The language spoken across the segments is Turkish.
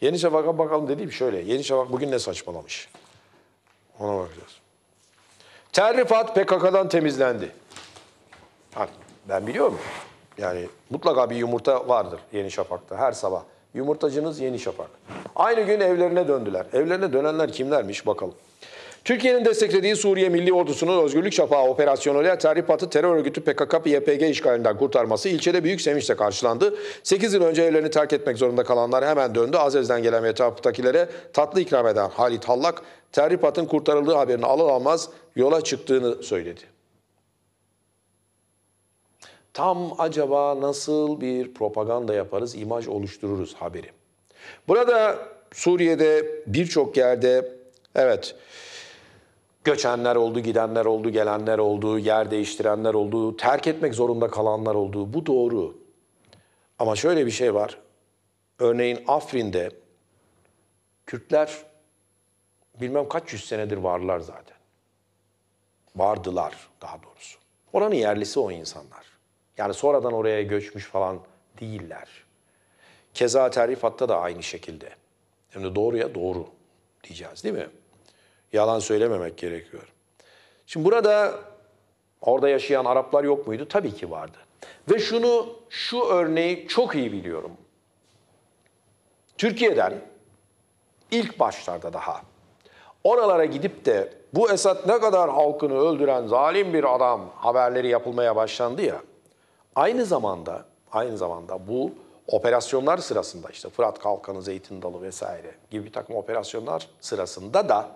Yeni Şafak'a bakalım dediğim şöyle. Yeni Şafak bugün ne saçmalamış? Ona bakacağız. Terrifat PKK'dan temizlendi. Bak ben biliyorum. Yani mutlaka bir yumurta vardır Yeni Şafak'ta her sabah. Yumurtacınız Yeni Şafak. Aynı gün evlerine döndüler. Evlerine dönenler kimlermiş bakalım. Türkiye'nin desteklediği Suriye Milli Ordusu'nun Özgürlük Şafağı operasyonuyla Tahribat'ı terör örgütü PKK-YPG işgalinden kurtarması ilçede büyük sevinçle karşılandı. 8 yıl önce evlerini terk etmek zorunda kalanlar hemen döndü. Azez'den gelen etraftakilere tatlı ikram eden Halit Hallak, Tahribat'ın kurtarıldığı haberini alır almaz yola çıktığını söyledi. Tam acaba nasıl bir propaganda yaparız, imaj oluştururuz haberi. Burada Suriye'de birçok yerde evet Göçenler oldu, gidenler oldu, gelenler oldu, yer değiştirenler oldu, terk etmek zorunda kalanlar oldu. Bu doğru. Ama şöyle bir şey var. Örneğin Afrin'de Kürtler bilmem kaç yüz senedir varlar zaten. Vardılar daha doğrusu. Oranın yerlisi o insanlar. Yani sonradan oraya göçmüş falan değiller. Keza Terifat'ta da aynı şekilde. Şimdi doğruya doğru diyeceğiz değil mi? Yalan söylememek gerekiyor. Şimdi burada orada yaşayan Araplar yok muydu? Tabii ki vardı. Ve şunu, şu örneği çok iyi biliyorum. Türkiye'den ilk başlarda daha oralara gidip de bu Esad ne kadar halkını öldüren zalim bir adam haberleri yapılmaya başlandı ya. Aynı zamanda aynı zamanda bu operasyonlar sırasında işte Fırat Kalkanı, Zeytin Dalı vesaire gibi bir takım operasyonlar sırasında da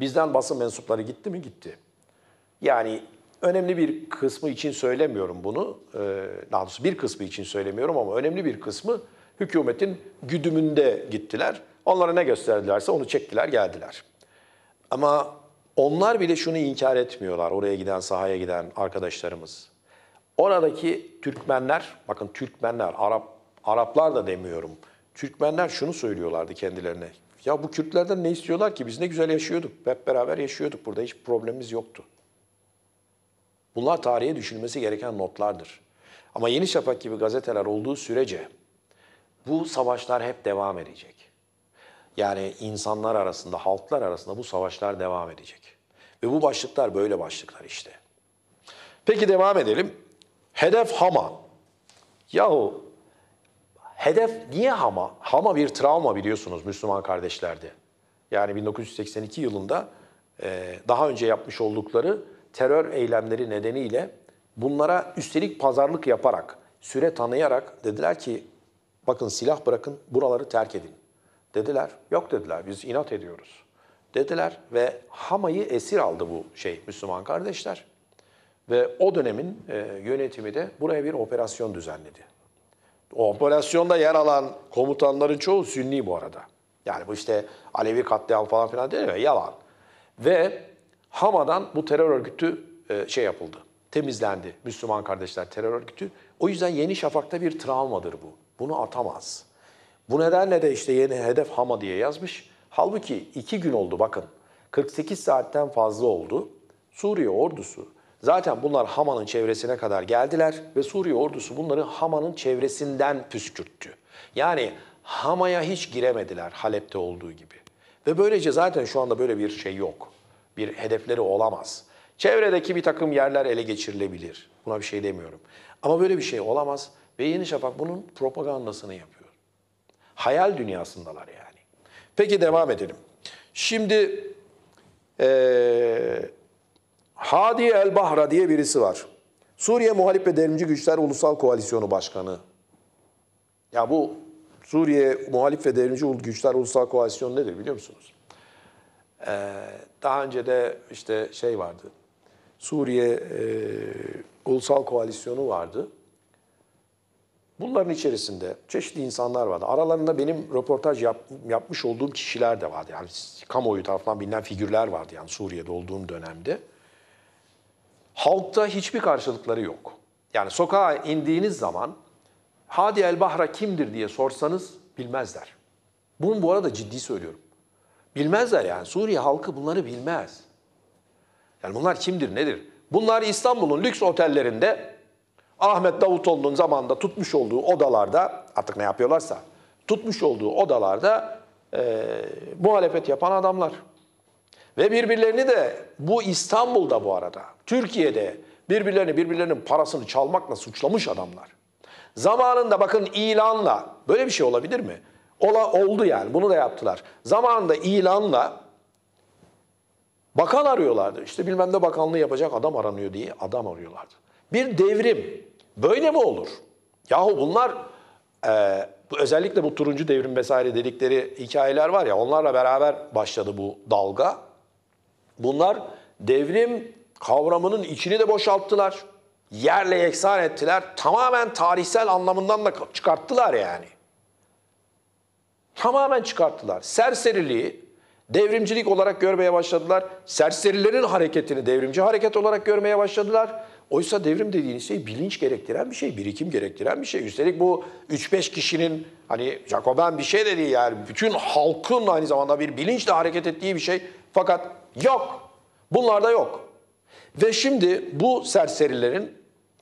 Bizden basın mensupları gitti mi? Gitti. Yani önemli bir kısmı için söylemiyorum bunu. Ee, daha doğrusu bir kısmı için söylemiyorum ama önemli bir kısmı hükümetin güdümünde gittiler. Onlara ne gösterdilerse onu çektiler geldiler. Ama onlar bile şunu inkar etmiyorlar oraya giden sahaya giden arkadaşlarımız. Oradaki Türkmenler, bakın Türkmenler, Arap Araplar da demiyorum. Türkmenler şunu söylüyorlardı kendilerine. Ya bu Kürtlerden ne istiyorlar ki? Biz ne güzel yaşıyorduk. Hep beraber yaşıyorduk. Burada hiç problemimiz yoktu. Bunlar tarihe düşünülmesi gereken notlardır. Ama Yeni Şafak gibi gazeteler olduğu sürece bu savaşlar hep devam edecek. Yani insanlar arasında, halklar arasında bu savaşlar devam edecek. Ve bu başlıklar böyle başlıklar işte. Peki devam edelim. Hedef Hama. Yahu Hedef niye Hama? Hama bir travma biliyorsunuz Müslüman kardeşlerdi. Yani 1982 yılında e, daha önce yapmış oldukları terör eylemleri nedeniyle bunlara üstelik pazarlık yaparak, süre tanıyarak dediler ki bakın silah bırakın buraları terk edin. Dediler yok dediler biz inat ediyoruz. Dediler ve Hama'yı esir aldı bu şey Müslüman kardeşler. Ve o dönemin e, yönetimi de buraya bir operasyon düzenledi. O operasyonda yer alan komutanların çoğu Sünni bu arada. Yani bu işte Alevi katliam falan filan değil mi? Yalan. Ve Hama'dan bu terör örgütü e, şey yapıldı. Temizlendi. Müslüman kardeşler terör örgütü. O yüzden Yeni Şafak'ta bir travmadır bu. Bunu atamaz. Bu nedenle de işte yeni hedef Hama diye yazmış. Halbuki iki gün oldu bakın. 48 saatten fazla oldu. Suriye ordusu Zaten bunlar Haman'ın çevresine kadar geldiler ve Suriye ordusu bunları Haman'ın çevresinden püskürttü. Yani Hama'ya hiç giremediler Halep'te olduğu gibi. Ve böylece zaten şu anda böyle bir şey yok. Bir hedefleri olamaz. Çevredeki bir takım yerler ele geçirilebilir. Buna bir şey demiyorum. Ama böyle bir şey olamaz ve Yeni Şafak bunun propagandasını yapıyor. Hayal dünyasındalar yani. Peki devam edelim. Şimdi ee, Hadi El Bahra diye birisi var. Suriye Muhalif ve Devrimci Güçler Ulusal Koalisyonu Başkanı. Ya bu Suriye Muhalif ve Devrimci Güçler Ulusal Koalisyonu nedir biliyor musunuz? Ee, daha önce de işte şey vardı. Suriye e, Ulusal Koalisyonu vardı. Bunların içerisinde çeşitli insanlar vardı. Aralarında benim röportaj yap, yapmış olduğum kişiler de vardı. Yani kamuoyu tarafından bilinen figürler vardı yani Suriye'de olduğum dönemde halkta hiçbir karşılıkları yok. Yani sokağa indiğiniz zaman Hadi El Bahra kimdir diye sorsanız bilmezler. Bunu bu arada ciddi söylüyorum. Bilmezler yani. Suriye halkı bunları bilmez. Yani bunlar kimdir, nedir? Bunlar İstanbul'un lüks otellerinde Ahmet Davutoğlu'nun zamanında tutmuş olduğu odalarda, artık ne yapıyorlarsa, tutmuş olduğu odalarda e, muhalefet yapan adamlar. Ve birbirlerini de bu İstanbul'da bu arada, Türkiye'de birbirlerini birbirlerinin parasını çalmakla suçlamış adamlar. Zamanında bakın ilanla, böyle bir şey olabilir mi? Ola, oldu yani, bunu da yaptılar. Zamanında ilanla bakan arıyorlardı. İşte bilmem ne bakanlığı yapacak adam aranıyor diye adam arıyorlardı. Bir devrim, böyle mi olur? Yahu bunlar... Ee, özellikle bu turuncu devrim vesaire dedikleri hikayeler var ya onlarla beraber başladı bu dalga. Bunlar devrim kavramının içini de boşalttılar. Yerle yeksan ettiler. Tamamen tarihsel anlamından da çıkarttılar yani. Tamamen çıkarttılar. Serseriliği devrimcilik olarak görmeye başladılar. Serserilerin hareketini devrimci hareket olarak görmeye başladılar. Oysa devrim dediğiniz şey bilinç gerektiren bir şey, birikim gerektiren bir şey. Üstelik bu 3-5 kişinin hani Jacoben bir şey dediği yani bütün halkın aynı zamanda bir bilinçle hareket ettiği bir şey. Fakat yok. Bunlarda yok. Ve şimdi bu serserilerin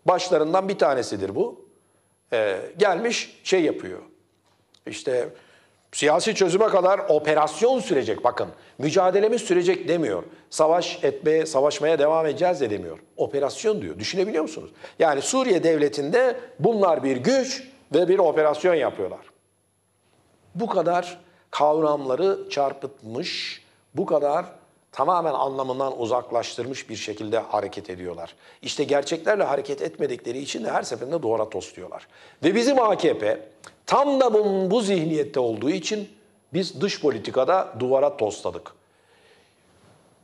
başlarından bir tanesidir bu. Ee, gelmiş şey yapıyor. İşte Siyasi çözüme kadar operasyon sürecek bakın. Mücadelemiz sürecek demiyor. Savaş etmeye, savaşmaya devam edeceğiz de demiyor. Operasyon diyor. Düşünebiliyor musunuz? Yani Suriye devletinde bunlar bir güç ve bir operasyon yapıyorlar. Bu kadar kavramları çarpıtmış, bu kadar tamamen anlamından uzaklaştırmış bir şekilde hareket ediyorlar. İşte gerçeklerle hareket etmedikleri için de her seferinde doğru tosluyorlar. Ve bizim AKP tam da bu, bu zihniyette olduğu için biz dış politikada duvara tosladık.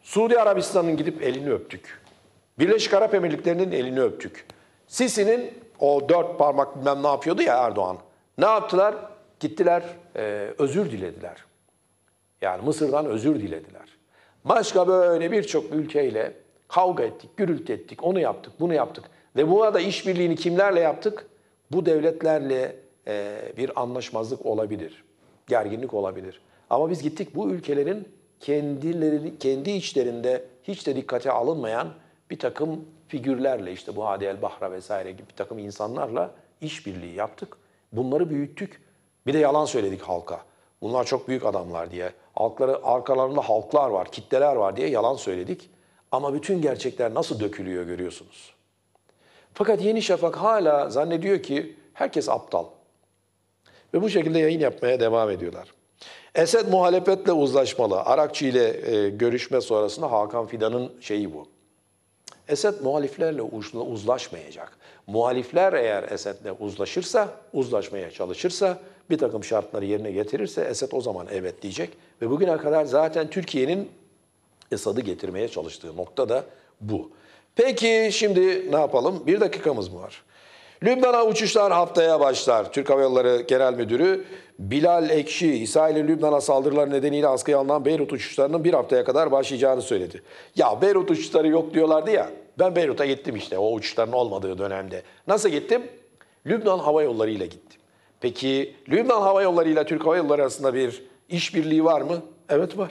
Suudi Arabistan'ın gidip elini öptük. Birleşik Arap Emirlikleri'nin elini öptük. Sisi'nin o dört parmak bilmem ne yapıyordu ya Erdoğan. Ne yaptılar? Gittiler e, özür dilediler. Yani Mısır'dan özür dilediler. Başka böyle birçok ülkeyle kavga ettik, gürültü ettik, onu yaptık, bunu yaptık. Ve buna da işbirliğini kimlerle yaptık? Bu devletlerle e, bir anlaşmazlık olabilir, gerginlik olabilir. Ama biz gittik bu ülkelerin kendileri, kendi içlerinde hiç de dikkate alınmayan bir takım figürlerle işte bu Hadi El Bahra vesaire gibi bir takım insanlarla işbirliği yaptık. Bunları büyüttük. Bir de yalan söyledik halka bunlar çok büyük adamlar diye, halkları, arkalarında halklar var, kitleler var diye yalan söyledik. Ama bütün gerçekler nasıl dökülüyor görüyorsunuz. Fakat Yeni Şafak hala zannediyor ki herkes aptal. Ve bu şekilde yayın yapmaya devam ediyorlar. Esed muhalefetle uzlaşmalı. Arakçı ile e, görüşme sonrasında Hakan Fidan'ın şeyi bu. Esed muhaliflerle uzlaşmayacak. Muhalifler eğer Esed'le uzlaşırsa, uzlaşmaya çalışırsa, bir takım şartları yerine getirirse Esed o zaman evet diyecek. Ve bugüne kadar zaten Türkiye'nin Esad'ı getirmeye çalıştığı nokta da bu. Peki şimdi ne yapalım? Bir dakikamız mı var? Lübnan'a uçuşlar haftaya başlar. Türk Hava Yolları Genel Müdürü Bilal Ekşi, İsrail'in Lübnan'a saldırılar nedeniyle askıya alınan Beyrut uçuşlarının bir haftaya kadar başlayacağını söyledi. Ya Beyrut uçuşları yok diyorlardı ya. Ben Beyrut'a gittim işte o uçuşların olmadığı dönemde. Nasıl gittim? Lübnan Hava Yolları ile gittim. Peki Lübnan Hava Yolları ile Türk Hava Yolları arasında bir işbirliği var mı? Evet var.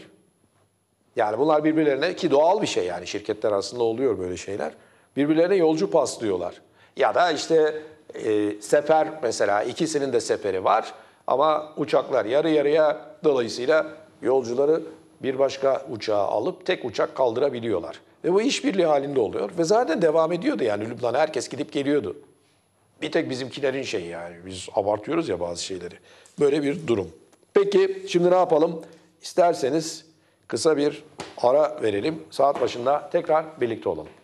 Yani bunlar birbirlerine ki doğal bir şey yani şirketler arasında oluyor böyle şeyler. Birbirlerine yolcu paslıyorlar. Ya da işte e, sefer mesela ikisinin de seferi var ama uçaklar yarı yarıya dolayısıyla yolcuları bir başka uçağa alıp tek uçak kaldırabiliyorlar. Ve bu işbirliği halinde oluyor ve zaten devam ediyordu yani Lübnan'a herkes gidip geliyordu. Bir tek bizimkilerin şeyi yani biz abartıyoruz ya bazı şeyleri. Böyle bir durum. Peki şimdi ne yapalım? İsterseniz kısa bir ara verelim. Saat başında tekrar birlikte olalım.